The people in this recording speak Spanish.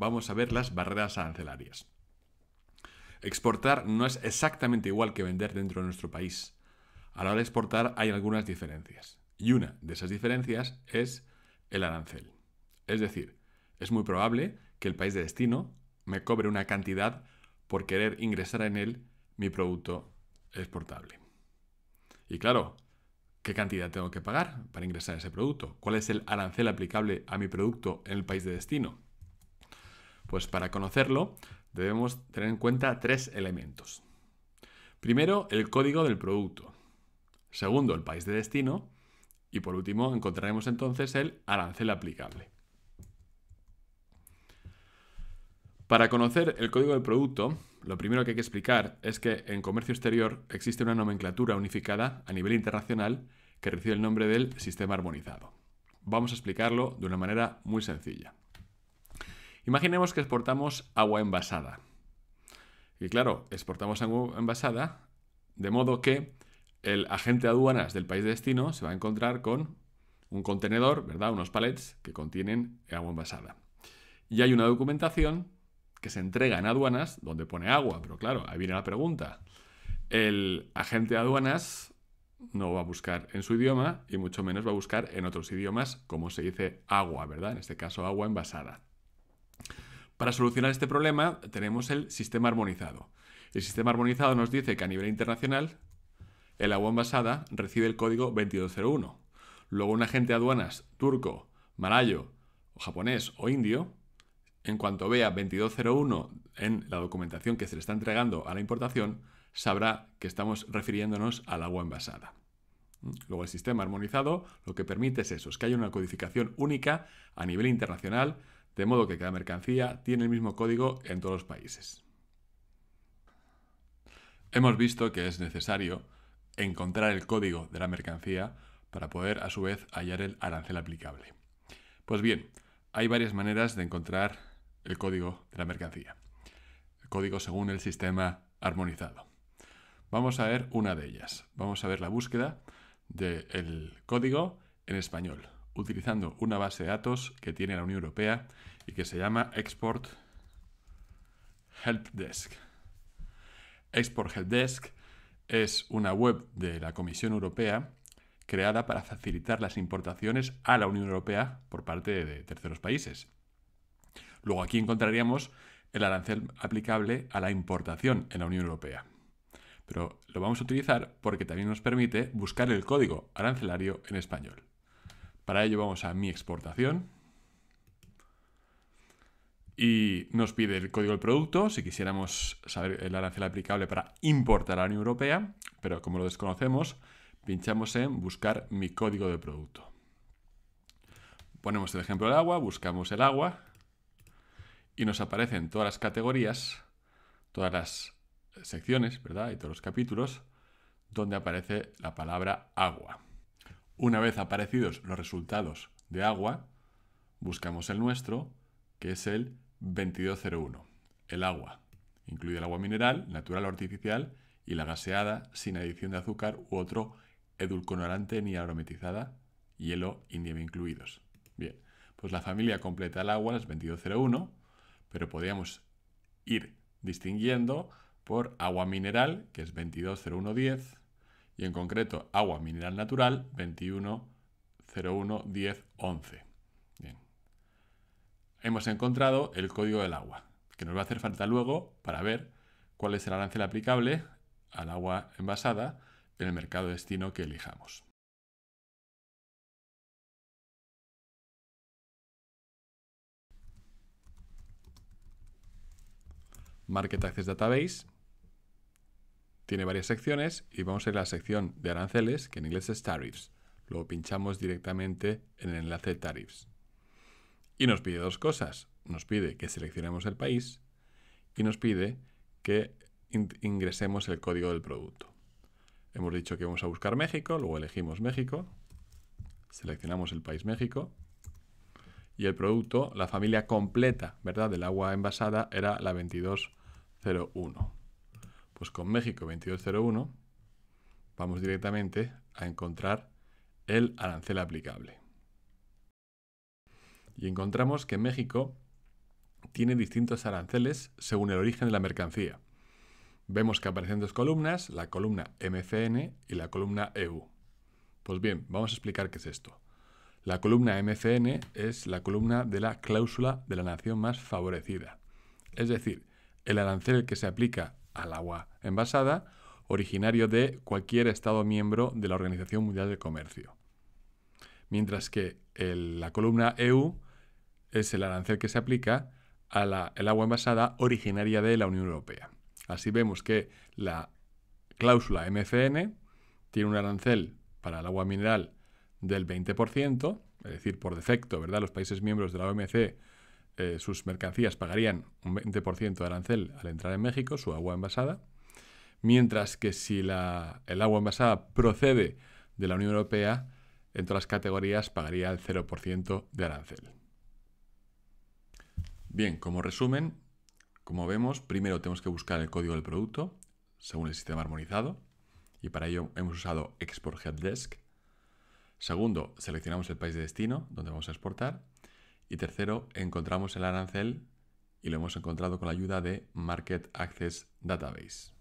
vamos a ver las barreras arancelarias. Exportar no es exactamente igual que vender dentro de nuestro país. A la hora de exportar hay algunas diferencias. Y una de esas diferencias es el arancel. Es decir, es muy probable que el país de destino me cobre una cantidad por querer ingresar en él mi producto exportable. Y claro, ¿qué cantidad tengo que pagar para ingresar ese producto? ¿Cuál es el arancel aplicable a mi producto en el país de destino? Pues para conocerlo debemos tener en cuenta tres elementos. Primero, el código del producto. Segundo, el país de destino. Y por último, encontraremos entonces el arancel aplicable. Para conocer el código del producto, lo primero que hay que explicar es que en comercio exterior existe una nomenclatura unificada a nivel internacional que recibe el nombre del sistema armonizado. Vamos a explicarlo de una manera muy sencilla. Imaginemos que exportamos agua envasada. Y claro, exportamos agua envasada de modo que el agente aduanas del país de destino se va a encontrar con un contenedor, ¿verdad? Unos palets que contienen agua envasada. Y hay una documentación que se entrega en aduanas donde pone agua, pero claro, ahí viene la pregunta. El agente aduanas no va a buscar en su idioma y mucho menos va a buscar en otros idiomas como se dice agua, ¿verdad? En este caso agua envasada. Para solucionar este problema tenemos el sistema armonizado. El sistema armonizado nos dice que a nivel internacional el agua envasada recibe el código 2201. Luego un agente de aduanas turco, malayo, japonés o indio, en cuanto vea 2201 en la documentación que se le está entregando a la importación, sabrá que estamos refiriéndonos al agua envasada. Luego el sistema armonizado lo que permite es eso, es que haya una codificación única a nivel internacional de modo que cada mercancía tiene el mismo código en todos los países. Hemos visto que es necesario encontrar el código de la mercancía para poder a su vez hallar el arancel aplicable. Pues bien, hay varias maneras de encontrar el código de la mercancía. El código según el sistema armonizado. Vamos a ver una de ellas. Vamos a ver la búsqueda del código en español utilizando una base de datos que tiene la Unión Europea y que se llama Export Help Desk. Export Help Desk es una web de la Comisión Europea creada para facilitar las importaciones a la Unión Europea por parte de terceros países. Luego aquí encontraríamos el arancel aplicable a la importación en la Unión Europea. Pero lo vamos a utilizar porque también nos permite buscar el código arancelario en español. Para ello vamos a mi exportación. Y nos pide el código del producto, si quisiéramos saber el arancel aplicable para importar a la Unión Europea, pero como lo desconocemos, pinchamos en buscar mi código de producto. Ponemos el ejemplo del agua, buscamos el agua y nos aparecen todas las categorías, todas las secciones, ¿verdad? Y todos los capítulos donde aparece la palabra agua. Una vez aparecidos los resultados de agua, buscamos el nuestro, que es el 2201, el agua. Incluye el agua mineral, natural o artificial, y la gaseada, sin adición de azúcar u otro edulcorante ni aromatizada, hielo y nieve incluidos. Bien, pues la familia completa el agua es 2201, pero podríamos ir distinguiendo por agua mineral, que es 220110, y en concreto agua mineral natural 21 Bien. Hemos encontrado el código del agua, que nos va a hacer falta luego para ver cuál es el arancel aplicable al agua envasada en el mercado destino que elijamos. Market Access Database tiene varias secciones y vamos a ir a la sección de aranceles, que en inglés es tariffs. Luego pinchamos directamente en el enlace tariffs. Y nos pide dos cosas. Nos pide que seleccionemos el país y nos pide que ingresemos el código del producto. Hemos dicho que vamos a buscar México, luego elegimos México, seleccionamos el país México y el producto, la familia completa, ¿verdad? Del agua envasada era la 2201. Pues con México 2201 vamos directamente a encontrar el arancel aplicable. Y encontramos que México tiene distintos aranceles según el origen de la mercancía. Vemos que aparecen dos columnas, la columna MCN y la columna EU. Pues bien, vamos a explicar qué es esto. La columna MCN es la columna de la cláusula de la nación más favorecida. Es decir, el arancel que se aplica al agua envasada, originario de cualquier Estado miembro de la Organización Mundial del Comercio. Mientras que la columna EU es el arancel que se aplica al agua envasada originaria de la Unión Europea. Así vemos que la cláusula MCN tiene un arancel para el agua mineral del 20%, es decir, por defecto, ¿verdad? Los países miembros de la OMC eh, sus mercancías pagarían un 20% de arancel al entrar en México, su agua envasada, mientras que si la, el agua envasada procede de la Unión Europea, en todas las categorías pagaría el 0% de arancel. Bien, como resumen, como vemos, primero tenemos que buscar el código del producto según el sistema armonizado y para ello hemos usado Export Headdesk. Desk. Segundo, seleccionamos el país de destino donde vamos a exportar y tercero, encontramos el arancel y lo hemos encontrado con la ayuda de Market Access Database.